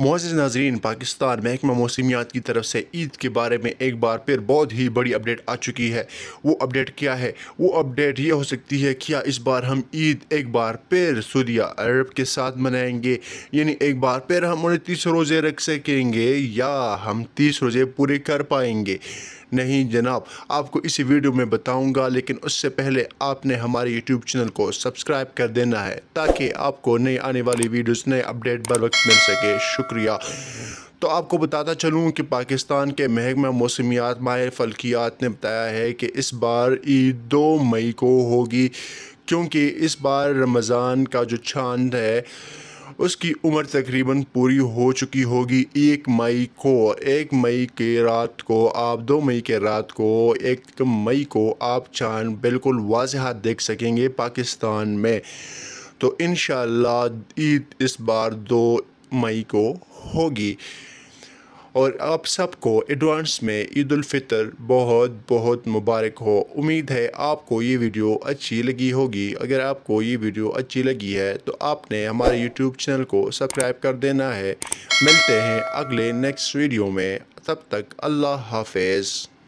Moz नाजरीन पाकिस्तान महकमा मौसमियात की तरफ से ईद के बारे में एक बार फिर बहुत ही बड़ी अपडेट आ चुकी है वो अपडेट क्या है वो अपडेट ये हो सकती है क्या इस बार हम ईद एक बार फिर सऊदी अरब के साथ मनाएंगे यानी एक बार फिर हम उन्हें तीस रोज़े रख सकेंगे या हम तीस रोज़े पूरे कर पाएंगे नहीं जनाब आपको इसी वीडियो में बताऊंगा लेकिन उससे पहले आपने हमारे यूट्यूब चैनल को सब्सक्राइब कर देना है ताकि आपको नई आने वाली वीडियोस नए अपडेट बर वक्त मिल सके शुक्रिया तो आपको बताता चलूँ कि पाकिस्तान के महकमा मौसमियात माहिर फल्कियात ने बताया है कि इस बार ईद दो मई को होगी क्योंकि इस बार रमज़ान का जो चांद है उसकी उम्र तकरीबन पूरी हो चुकी होगी एक मई को एक मई के रात को आप दो मई के रात को एक मई को आप चांद बिल्कुल वाजहत देख सकेंगे पाकिस्तान में तो इन ईद इस बार दो मई को होगी और आप सबको एडवांस में ईद फितर बहुत बहुत मुबारक हो उम्मीद है आपको ये वीडियो अच्छी लगी होगी अगर आपको ये वीडियो अच्छी लगी है तो आपने हमारे यूट्यूब चैनल को सब्सक्राइब कर देना है मिलते हैं अगले नेक्स्ट वीडियो में तब तक अल्लाह हाफिज़